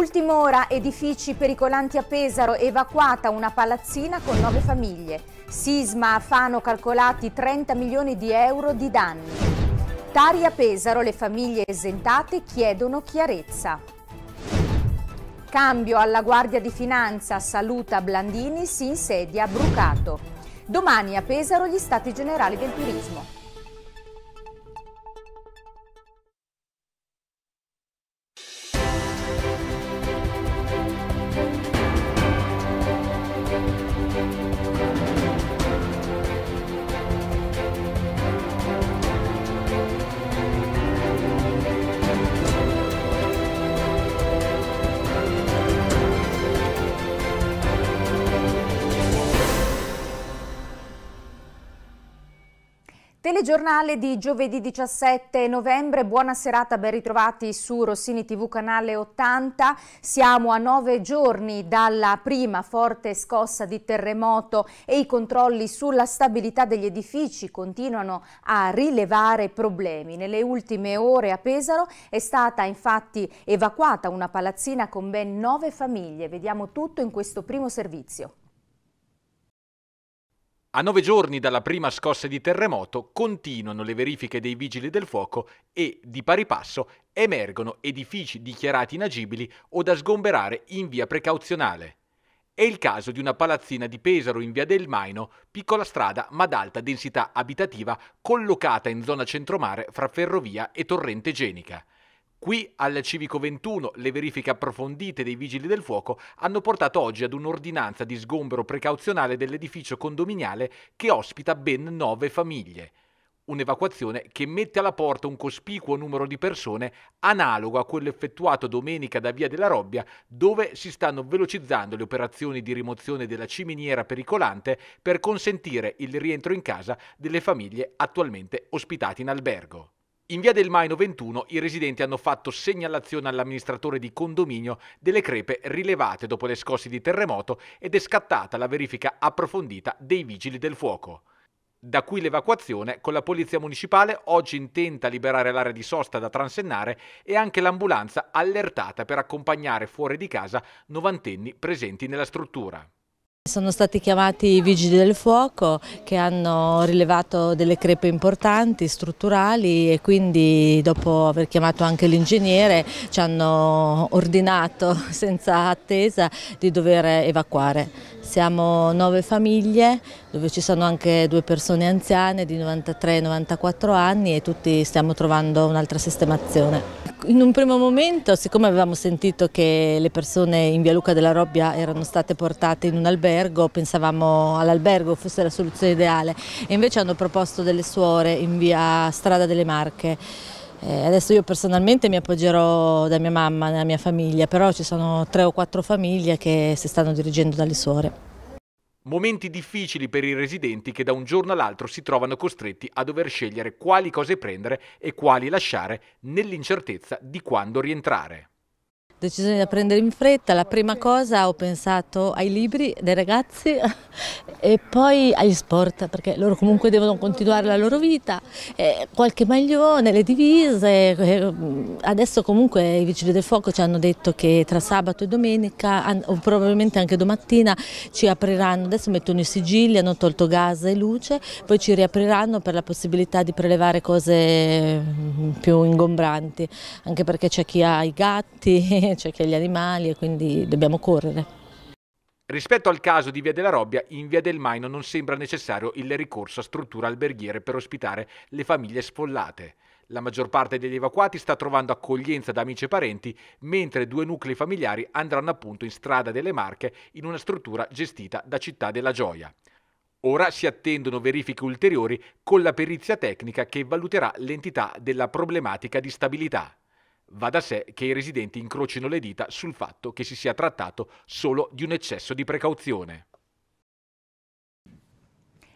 Ultima ora, edifici pericolanti a Pesaro, evacuata una palazzina con nove famiglie. Sisma a Fano calcolati 30 milioni di euro di danni. Tari a Pesaro, le famiglie esentate chiedono chiarezza. Cambio alla Guardia di Finanza, saluta Blandini, si insedia a Brucato. Domani a Pesaro gli Stati Generali del Turismo. Telegiornale di giovedì 17 novembre, buona serata, ben ritrovati su Rossini TV canale 80. Siamo a nove giorni dalla prima forte scossa di terremoto e i controlli sulla stabilità degli edifici continuano a rilevare problemi. Nelle ultime ore a Pesaro è stata infatti evacuata una palazzina con ben nove famiglie. Vediamo tutto in questo primo servizio. A nove giorni dalla prima scossa di terremoto continuano le verifiche dei vigili del fuoco e, di pari passo, emergono edifici dichiarati inagibili o da sgomberare in via precauzionale. È il caso di una palazzina di Pesaro in via del Maino, piccola strada ma ad alta densità abitativa collocata in zona centromare fra ferrovia e torrente genica. Qui al Civico 21 le verifiche approfondite dei vigili del fuoco hanno portato oggi ad un'ordinanza di sgombero precauzionale dell'edificio condominiale che ospita ben nove famiglie. Un'evacuazione che mette alla porta un cospicuo numero di persone analogo a quello effettuato domenica da Via della Robbia, dove si stanno velocizzando le operazioni di rimozione della ciminiera pericolante per consentire il rientro in casa delle famiglie attualmente ospitate in albergo. In via del Maino 21 i residenti hanno fatto segnalazione all'amministratore di condominio delle crepe rilevate dopo le scosse di terremoto ed è scattata la verifica approfondita dei vigili del fuoco. Da qui l'evacuazione, con la Polizia Municipale oggi intenta liberare l'area di sosta da transennare e anche l'ambulanza allertata per accompagnare fuori di casa novantenni presenti nella struttura. Sono stati chiamati i vigili del fuoco che hanno rilevato delle crepe importanti, strutturali e quindi dopo aver chiamato anche l'ingegnere ci hanno ordinato senza attesa di dover evacuare. Siamo nove famiglie dove ci sono anche due persone anziane di 93 e 94 anni e tutti stiamo trovando un'altra sistemazione. In un primo momento, siccome avevamo sentito che le persone in Via Luca della Robbia erano state portate in un albergo, pensavamo all'albergo fosse la soluzione ideale e invece hanno proposto delle suore in via Strada delle Marche. Eh, adesso io personalmente mi appoggerò da mia mamma, nella mia famiglia, però ci sono tre o quattro famiglie che si stanno dirigendo dalle suore. Momenti difficili per i residenti che da un giorno all'altro si trovano costretti a dover scegliere quali cose prendere e quali lasciare nell'incertezza di quando rientrare decisione da prendere in fretta, la prima cosa ho pensato ai libri dei ragazzi e poi agli sport, perché loro comunque devono continuare la loro vita, e qualche maglione, le divise, mm, adesso comunque i Vigili del Fuoco ci hanno detto che tra sabato e domenica, o probabilmente anche domattina, ci apriranno, adesso mettono i sigilli, hanno tolto gas e luce, poi ci riapriranno per la possibilità di prelevare cose mm, più ingombranti, anche perché c'è chi ha i gatti, c'è che gli animali e quindi dobbiamo correre. Rispetto al caso di Via della Robbia, in Via del Maino non sembra necessario il ricorso a strutture alberghiere per ospitare le famiglie sfollate. La maggior parte degli evacuati sta trovando accoglienza da amici e parenti, mentre due nuclei familiari andranno appunto in strada delle Marche in una struttura gestita da Città della Gioia. Ora si attendono verifiche ulteriori con la perizia tecnica che valuterà l'entità della problematica di stabilità. Va da sé che i residenti incrocino le dita sul fatto che si sia trattato solo di un eccesso di precauzione.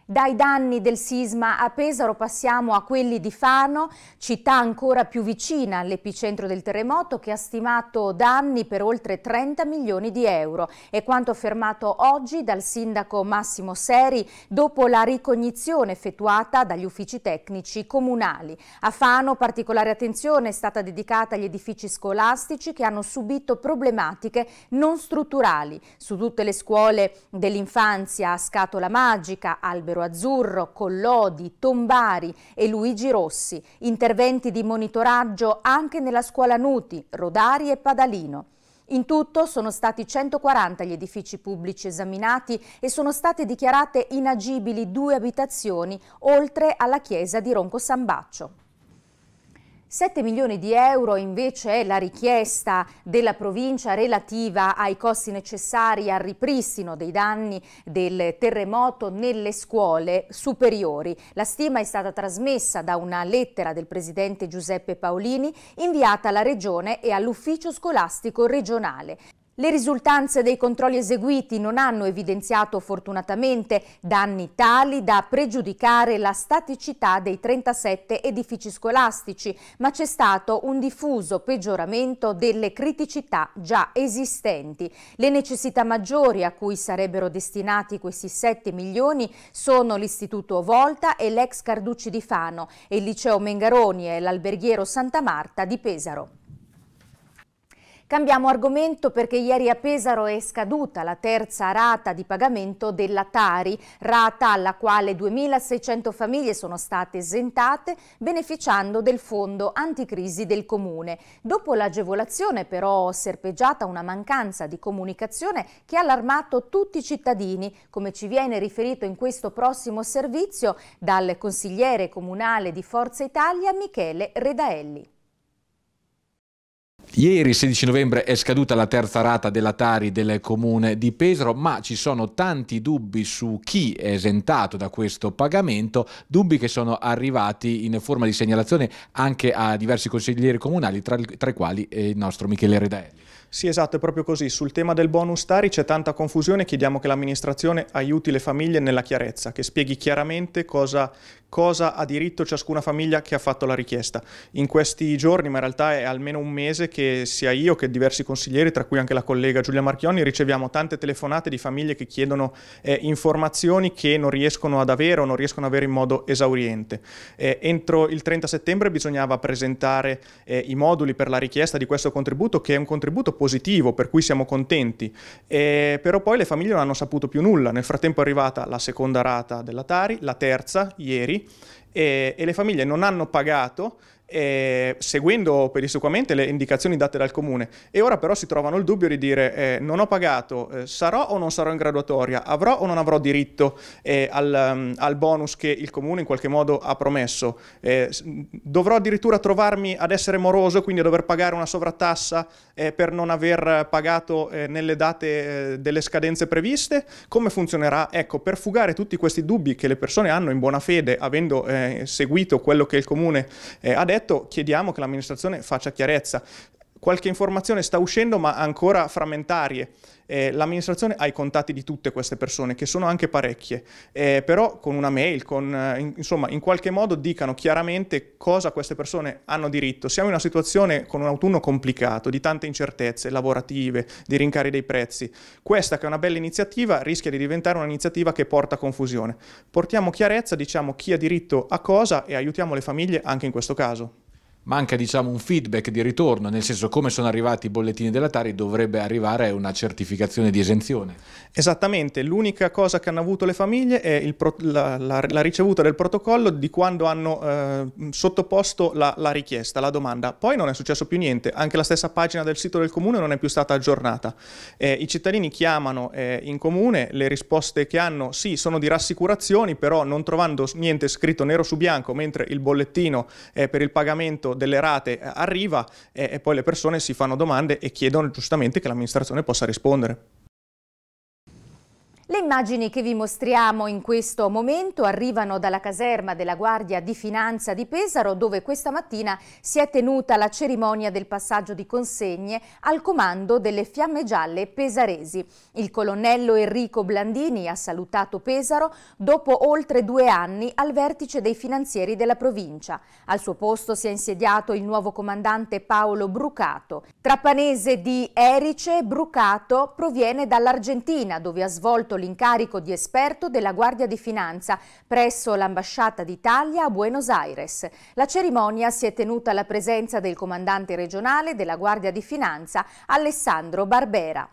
Dai danni del sisma a Pesaro passiamo a quelli di Fano, città ancora più vicina all'epicentro del terremoto che ha stimato danni per oltre 30 milioni di euro. È quanto affermato oggi dal sindaco Massimo Seri dopo la ricognizione effettuata dagli uffici tecnici comunali. A Fano particolare attenzione è stata dedicata agli edifici scolastici che hanno subito problematiche non strutturali. Su tutte le scuole dell'infanzia a scatola magica, albero Povero Azzurro, Collodi, Tombari e Luigi Rossi, interventi di monitoraggio anche nella scuola Nuti, Rodari e Padalino. In tutto sono stati 140 gli edifici pubblici esaminati e sono state dichiarate inagibili due abitazioni oltre alla chiesa di Ronco Sambaccio. 7 milioni di euro invece è la richiesta della provincia relativa ai costi necessari al ripristino dei danni del terremoto nelle scuole superiori. La stima è stata trasmessa da una lettera del presidente Giuseppe Paolini inviata alla Regione e all'ufficio scolastico regionale. Le risultanze dei controlli eseguiti non hanno evidenziato fortunatamente danni tali da pregiudicare la staticità dei 37 edifici scolastici, ma c'è stato un diffuso peggioramento delle criticità già esistenti. Le necessità maggiori a cui sarebbero destinati questi 7 milioni sono l'Istituto Volta e l'ex Carducci di Fano, il Liceo Mengaroni e l'Alberghiero Santa Marta di Pesaro. Cambiamo argomento perché ieri a Pesaro è scaduta la terza rata di pagamento della Tari, rata alla quale 2.600 famiglie sono state esentate beneficiando del fondo anticrisi del comune. Dopo l'agevolazione però serpeggiata una mancanza di comunicazione che ha allarmato tutti i cittadini, come ci viene riferito in questo prossimo servizio dal consigliere comunale di Forza Italia Michele Redaelli. Ieri 16 novembre è scaduta la terza rata dell'Atari del comune di Pesaro, ma ci sono tanti dubbi su chi è esentato da questo pagamento, dubbi che sono arrivati in forma di segnalazione anche a diversi consiglieri comunali, tra, tra i quali eh, il nostro Michele Redaelli. Sì, esatto, è proprio così. Sul tema del bonus Tari c'è tanta confusione, chiediamo che l'amministrazione aiuti le famiglie nella chiarezza, che spieghi chiaramente cosa, cosa, ha diritto ciascuna famiglia che ha fatto la richiesta. In questi giorni, ma in realtà è almeno un mese che sia io che diversi consiglieri, tra cui anche la collega Giulia Marchioni, riceviamo tante telefonate di famiglie che chiedono eh, informazioni che non riescono ad avere o non riescono ad avere in modo esauriente. Eh, entro il 30 settembre bisognava presentare eh, i moduli per la richiesta di questo contributo, che è un contributo positivo, per cui siamo contenti, eh, però poi le famiglie non hanno saputo più nulla, nel frattempo è arrivata la seconda rata della Tari, la terza ieri, e, e le famiglie non hanno pagato eh, seguendo pedissequamente le indicazioni date dal comune e ora però si trovano il dubbio di dire eh, non ho pagato, eh, sarò o non sarò in graduatoria, avrò o non avrò diritto eh, al, um, al, bonus che il comune in qualche modo ha promesso, eh, dovrò addirittura trovarmi ad essere moroso, quindi a dover pagare una sovrattassa eh, per non aver pagato nelle date delle scadenze previste, come funzionerà? Ecco, per fugare tutti questi dubbi che le persone hanno in buona fede, avendo seguito quello che il comune ha detto, detto, chiediamo che l'amministrazione faccia chiarezza. Qualche informazione sta uscendo ma ancora frammentarie. Eh, l'amministrazione ha i contatti di tutte queste persone, che sono anche parecchie, eh, però con una mail, con, eh, in, insomma, in qualche modo dicano chiaramente cosa queste persone hanno diritto. Siamo in una situazione con un autunno complicato, di tante incertezze lavorative, di rincari dei prezzi. Questa, che è una bella iniziativa, rischia di diventare un'iniziativa che porta confusione. Portiamo chiarezza, diciamo chi ha diritto a cosa e aiutiamo le famiglie anche in questo caso manca diciamo, un feedback di ritorno, nel senso come sono arrivati i bollettini dell'Atari dovrebbe arrivare una certificazione di esenzione. Esattamente, l'unica cosa che hanno avuto le famiglie è pro- la, la, la, ricevuta del protocollo di quando hanno eh, sottoposto la, la, richiesta, la domanda. Poi non è successo più niente, anche la stessa pagina del sito del comune non è più stata aggiornata. Eh, I cittadini chiamano eh, in comune, le risposte che hanno sì sono di rassicurazioni, però non trovando niente scritto nero su bianco, mentre il bollettino per il pagamento delle rate eh, arriva e, e poi le persone si fanno domande e chiedono giustamente che l'amministrazione possa rispondere. Le immagini che vi mostriamo in questo momento arrivano dalla caserma della Guardia di Finanza di Pesaro dove questa mattina si è tenuta la cerimonia del passaggio di consegne al comando delle Fiamme Gialle pesaresi. Il colonnello Enrico Blandini ha salutato Pesaro dopo oltre due anni al vertice dei finanzieri della provincia. Al suo posto si è insediato il nuovo comandante Paolo Brucato. Trapanese di Erice, Brucato proviene dall'Argentina dove ha svolto ricoperto l'incarico di esperto della Guardia di Finanza presso l'Ambasciata d'Italia a Buenos Aires. La cerimonia si è tenuta alla presenza del comandante regionale della Guardia di Finanza, Alessandro Barbera.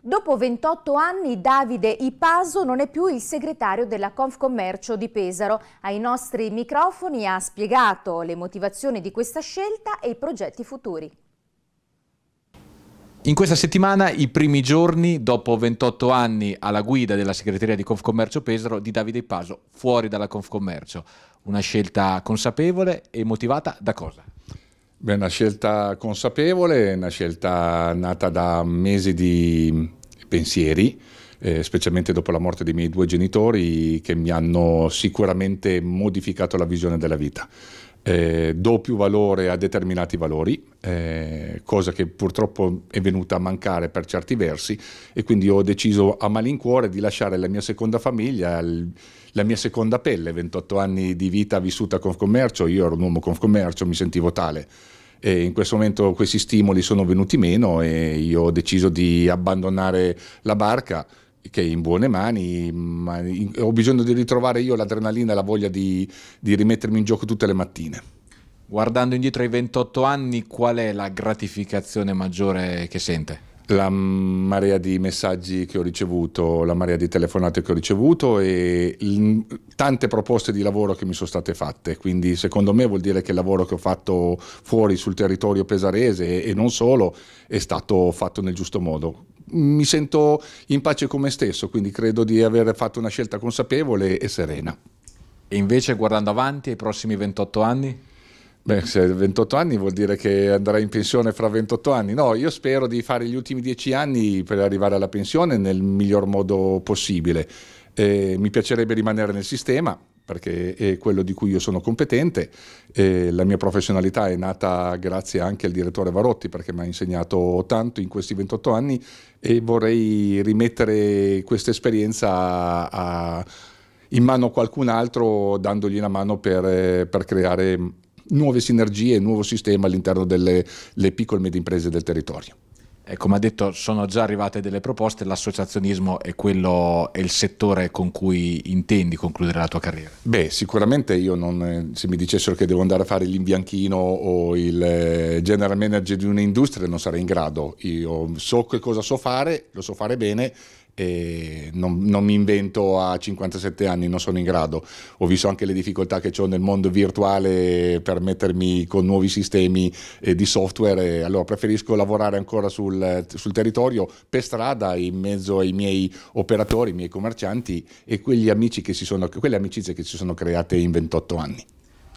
Dopo 28 anni Davide Ipaso non è più il segretario della Confcommercio di Pesaro. Ai nostri microfoni ha spiegato le motivazioni di questa scelta e i progetti futuri. In questa settimana i primi giorni, dopo 28 anni alla guida della segreteria di Confcommercio Pesaro, di Davide Paso fuori dalla Confcommercio. Una scelta consapevole e motivata da cosa? Beh, una scelta consapevole, una scelta nata da mesi di pensieri, eh, specialmente dopo la morte dei miei due genitori, che mi hanno sicuramente modificato la visione della vita eh, do più valore a determinati valori, eh, cosa che purtroppo è venuta a mancare per certi versi e quindi ho deciso a malincuore di lasciare la mia seconda famiglia, la mia seconda pelle, 28 anni di vita vissuta con commercio, io ero un uomo con commercio, mi sentivo tale. E in questo momento questi stimoli sono venuti meno e io ho deciso di abbandonare la barca che è in buone mani, ma in, ho bisogno di ritrovare io l'adrenalina e la voglia di, di rimettermi in gioco tutte le mattine. Guardando indietro ai 28 anni, qual è la gratificazione maggiore che sente? la marea di messaggi che ho ricevuto, la marea di telefonate che ho ricevuto e tante proposte di lavoro che mi sono state fatte. Quindi secondo me vuol dire che il lavoro che ho fatto fuori sul territorio pesarese e non solo è stato fatto nel giusto modo mi sento in pace con me stesso, quindi credo di aver fatto una scelta consapevole e serena. E invece guardando avanti ai prossimi 28 anni? Beh, se 28 anni vuol dire che andrai in pensione fra 28 anni. No, io spero di fare gli ultimi 10 anni per arrivare alla pensione nel miglior modo possibile. Eh, mi piacerebbe rimanere nel sistema, perché è quello di cui io sono competente e la mia professionalità è nata grazie anche al direttore Varotti perché mi ha insegnato tanto in questi 28 anni e vorrei rimettere questa esperienza a, in mano a qualcun altro dandogli una mano per, per creare nuove sinergie nuovo sistema all'interno delle piccole e medie imprese del territorio eh, come ha detto, sono già arrivate delle proposte, l'associazionismo è, quello, è il settore con cui intendi concludere la tua carriera? Beh, sicuramente io non, eh, se mi dicessero che devo andare a fare l'imbianchino o il eh, general manager di un'industria non sarei in grado, io so che cosa so fare, lo so fare bene e non, non, mi invento a 57 anni, non sono in grado. Ho visto anche le difficoltà che ho nel mondo virtuale per mettermi con nuovi sistemi eh, di software, allora preferisco lavorare ancora sul, sul, territorio, per strada, in mezzo ai miei operatori, ai miei commercianti e quegli amici che si sono, quelle amicizie che si sono create in 28 anni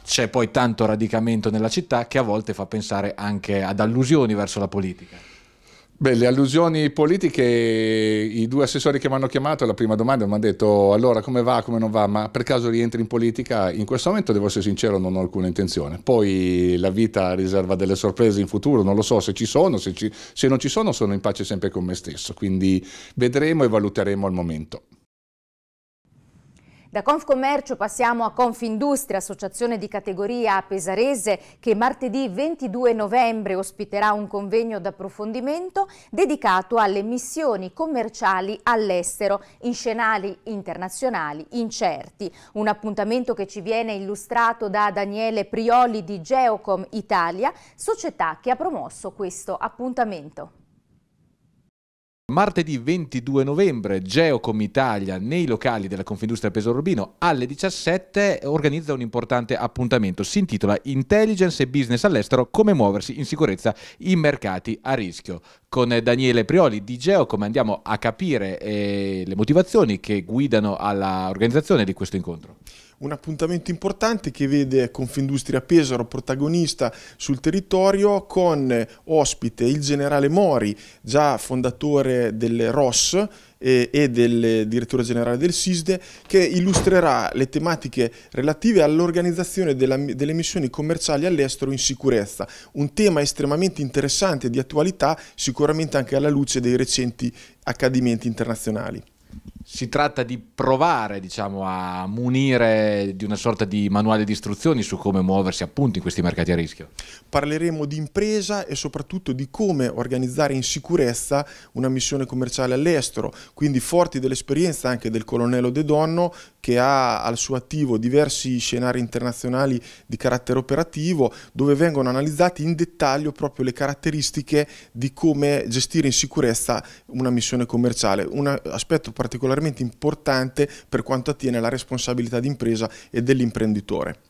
c'è poi tanto radicamento nella città che a volte fa pensare anche ad allusioni verso la politica. Beh, le allusioni politiche, i due assessori che mi hanno chiamato alla prima domanda mi hanno detto allora come va, come non va, ma per caso rientri in politica? In questo momento devo essere sincero, non ho alcuna intenzione. Poi la vita riserva delle sorprese in futuro, non lo so se ci sono, se, ci, se non ci sono sono in pace sempre con me stesso, quindi vedremo e valuteremo al momento. Da Confcommercio passiamo a Confindustria, associazione di categoria pesarese che martedì 22 novembre ospiterà un convegno d'approfondimento dedicato alle missioni commerciali all'estero in scenari internazionali incerti. Un appuntamento che ci viene illustrato da Daniele Prioli di Geocom Italia, società che ha promosso questo appuntamento. Martedì 22 novembre Geocom Italia nei locali della Confindustria Pesorbino alle 17 organizza un importante appuntamento. Si intitola Intelligence e business all'estero, come muoversi in sicurezza in mercati a rischio con Daniele Prioli di Geo come andiamo a capire eh, le motivazioni che guidano all'organizzazione di questo incontro. Un appuntamento importante che vede Confindustria ecco, Pesaro protagonista sul territorio con eh, ospite il generale Mori, già fondatore del ROS, e del direttore generale del SISDE che illustrerà le tematiche relative all'organizzazione delle missioni commerciali all'estero in sicurezza, un tema estremamente interessante e di attualità sicuramente anche alla luce dei recenti accadimenti internazionali si tratta di provare diciamo, a munire di una sorta di manuale di istruzioni su come muoversi appunto in questi mercati a rischio. Parleremo di impresa e soprattutto di come organizzare in sicurezza una missione commerciale all'estero, quindi forti dell'esperienza anche del colonnello De Donno che ha al suo attivo diversi scenari internazionali di carattere operativo dove vengono analizzati in dettaglio proprio le caratteristiche di come gestire in sicurezza una missione commerciale, un aspetto particolarmente importante per quanto attiene alla responsabilità d'impresa e dell'imprenditore.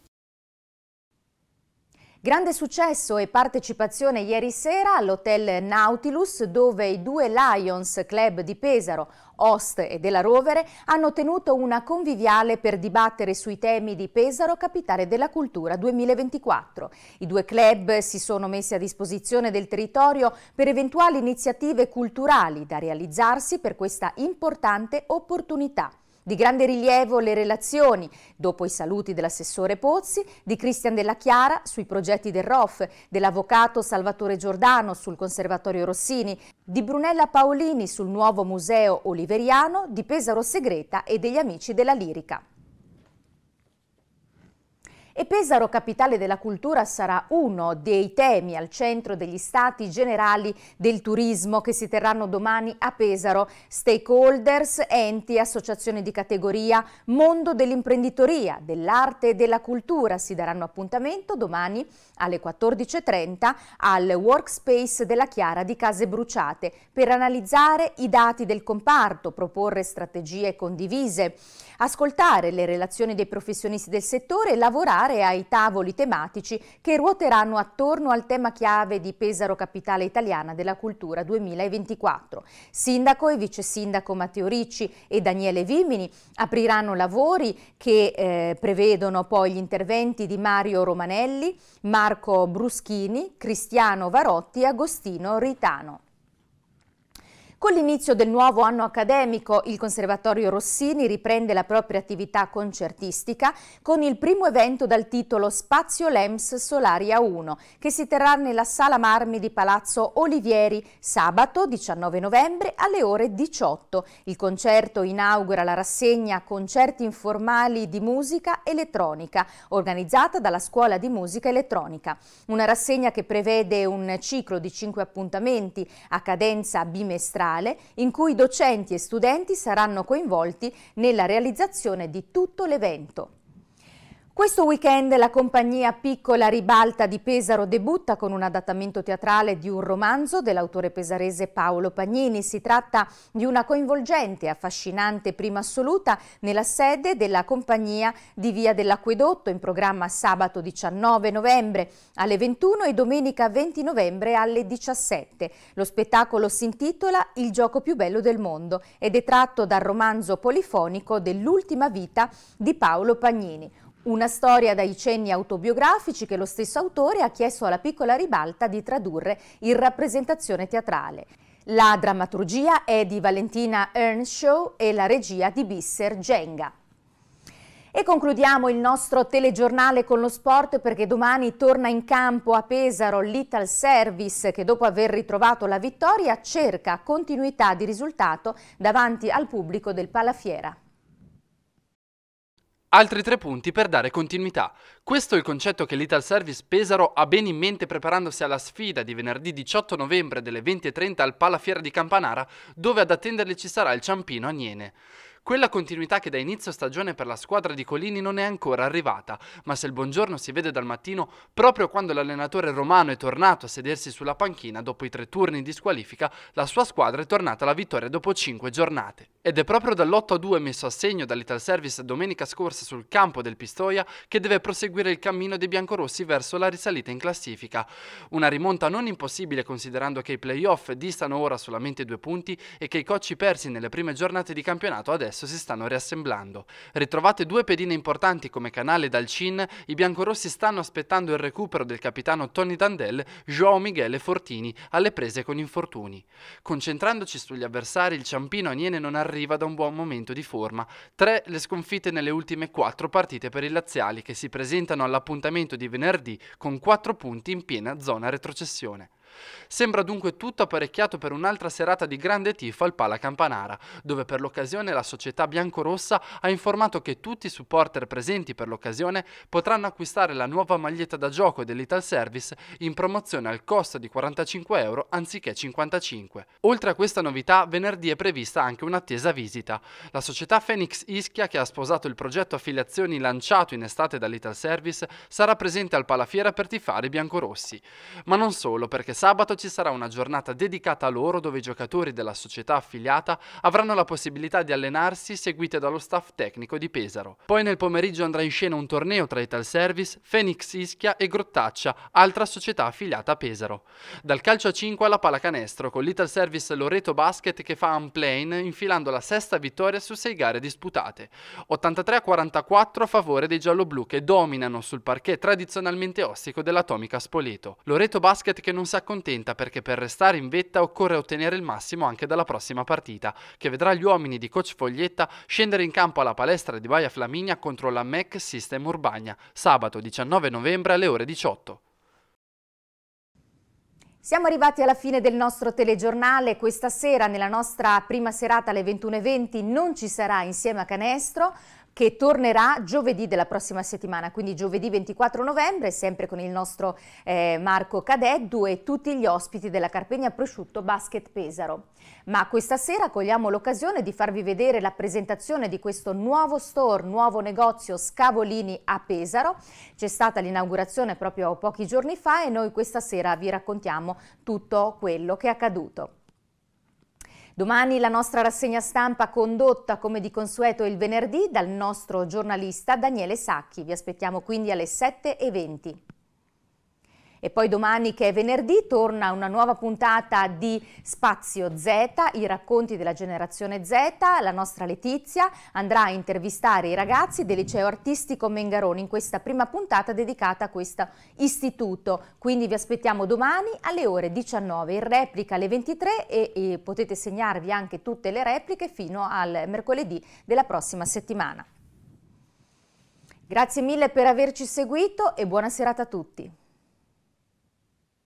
Grande successo e partecipazione ieri sera all'hotel Nautilus dove i due Lions Club di Pesaro, Ost e della Rovere, hanno tenuto una conviviale per dibattere sui temi di Pesaro, capitale della cultura 2024. I due club si sono messi a disposizione del territorio per eventuali iniziative culturali da realizzarsi per questa importante opportunità. Di grande rilievo le relazioni, dopo i saluti dell'assessore Pozzi, di Cristian Della Chiara sui progetti del ROF, dell'avvocato Salvatore Giordano sul Conservatorio Rossini, di Brunella Paolini sul nuovo museo oliveriano, di Pesaro Segreta e degli amici della lirica. E Pesaro, capitale della cultura, sarà uno dei temi al centro degli stati generali del turismo che si terranno domani a Pesaro. Stakeholders, enti, associazioni di categoria, mondo dell'imprenditoria, dell'arte e della cultura si daranno appuntamento domani alle 14.30 al workspace della Chiara di Case Bruciate per analizzare i dati del comparto, proporre strategie condivise, ascoltare le relazioni dei professionisti del settore e lavorare partecipare ai tavoli tematici che ruoteranno attorno al tema chiave di Pesaro Capitale Italiana della Cultura 2024. Sindaco e vice sindaco Matteo Ricci e Daniele Vimini apriranno lavori che eh, prevedono poi gli interventi di Mario Romanelli, Marco Bruschini, Cristiano Varotti e Agostino Ritano. Con l'inizio del nuovo anno accademico, il Conservatorio Rossini riprende la propria attività concertistica con il primo evento dal titolo Spazio Lems Solaria 1, che si terrà nella Sala Marmi di Palazzo Olivieri sabato 19 novembre alle ore 18. Il concerto inaugura la rassegna Concerti informali di musica elettronica, organizzata dalla Scuola di Musica Elettronica. Una rassegna che prevede un ciclo di cinque appuntamenti a cadenza bimestrale serale in cui docenti e studenti saranno coinvolti nella realizzazione di tutto l'evento. Questo weekend la compagnia Piccola Ribalta di Pesaro debutta con un adattamento teatrale di un romanzo dell'autore pesarese Paolo Pagnini. Si tratta di una coinvolgente e affascinante prima assoluta nella sede della compagnia di Via dell'Acquedotto in programma sabato 19 novembre alle 21 e domenica 20 novembre alle 17. Lo spettacolo si intitola Il gioco più bello del mondo ed è tratto dal romanzo polifonico dell'ultima vita di Paolo Pagnini una storia dai cenni autobiografici che lo stesso autore ha chiesto alla piccola ribalta di tradurre in rappresentazione teatrale. La drammaturgia è di Valentina Earnshaw e la regia di Bisser Genga. E concludiamo il nostro telegiornale con lo sport perché domani torna in campo a Pesaro l'Ital Service che dopo aver ritrovato la vittoria cerca continuità di risultato davanti al pubblico del Palafiera. Altri tre punti per dare continuità. Questo è il concetto che l'Ital Service Pesaro ha ben in mente preparandosi alla sfida di venerdì 18 novembre delle 20.30 al Palafiera di Campanara, dove ad attenderli ci sarà il Ciampino Aniene. Quella continuità che da inizio stagione per la squadra di Colini non è ancora arrivata, ma se il buongiorno si vede dal mattino, proprio quando l'allenatore romano è tornato a sedersi sulla panchina dopo i tre turni di squalifica, la sua squadra è tornata alla vittoria dopo cinque giornate. Ed è proprio dall'8-2 messo a segno dall'Ital Service domenica scorsa sul campo del Pistoia che deve proseguire il cammino dei biancorossi verso la risalita in classifica. Una rimonta non impossibile considerando che i playoff distano ora solamente due punti e che i cocci persi nelle prime giornate di campionato adesso adesso si stanno riassemblando. Ritrovate due pedine importanti come Canale dal Cin, i biancorossi stanno aspettando il recupero del capitano Tony Dandel, João Miguel e Fortini alle prese con infortuni. Concentrandoci sugli avversari, il Ciampino Aniene non arriva da un buon momento di forma. Tre le sconfitte nelle ultime quattro partite per i laziali che si presentano all'appuntamento di venerdì con quattro punti in piena zona retrocessione. Sembra dunque tutto apparecchiato per un'altra serata di grande tifo al Pala Campanara, dove per l'occasione la società biancorossa ha informato che tutti i supporter presenti per l'occasione potranno acquistare la nuova maglietta da gioco dell'Ital Service in promozione al costo di 45 euro anziché 55. Oltre a questa novità, venerdì è prevista anche un'attesa visita. La società Phoenix Ischia, che ha sposato il progetto affiliazioni lanciato in estate dall'Ital Service, sarà presente al Palafiera per tifare i biancorossi. Ma non solo, perché sa Sabato ci sarà una giornata dedicata a loro dove i giocatori della società affiliata avranno la possibilità di allenarsi seguite dallo staff tecnico di Pesaro. Poi nel pomeriggio andrà in scena un torneo tra Ital Service, Phoenix Ischia e Grottaccia, altra società affiliata a Pesaro. Dal calcio a 5 alla pallacanestro con l'Ital Service Loreto Basket che fa un plane infilando la sesta vittoria su sei gare disputate. 83 a 44 a favore dei gialloblu che dominano sul parquet tradizionalmente ostico dell'Atomica Spoleto. Loreto Basket che non sa accontenta contenta perché per restare in vetta occorre ottenere il massimo anche dalla prossima partita, che vedrà gli uomini di coach Foglietta scendere in campo alla palestra di Baia Flaminia contro la MEC System Urbagna, sabato 19 novembre alle ore 18. Siamo arrivati alla fine del nostro telegiornale, questa sera nella nostra prima serata alle 21.20 non ci sarà insieme a Canestro, che tornerà giovedì della prossima settimana, quindi giovedì 24 novembre, sempre con il nostro eh, Marco Cadeddu e tutti gli ospiti della Carpegna Prosciutto Basket Pesaro. Ma questa sera cogliamo l'occasione di farvi vedere la presentazione di questo nuovo store, nuovo negozio Scavolini a Pesaro. C'è stata l'inaugurazione proprio pochi giorni fa e noi questa sera vi raccontiamo tutto quello che è accaduto. Domani la nostra rassegna stampa condotta come di consueto il venerdì dal nostro giornalista Daniele Sacchi. Vi aspettiamo quindi alle 7.20. E poi domani che è venerdì torna una nuova puntata di Spazio Z, i racconti della generazione Z. La nostra Letizia andrà a intervistare i ragazzi del liceo artistico Mengaroni in questa prima puntata dedicata a questo istituto. Quindi vi aspettiamo domani alle ore 19, in replica alle 23 e, e potete segnarvi anche tutte le repliche fino al mercoledì della prossima settimana. Grazie mille per averci seguito e buona serata a tutti.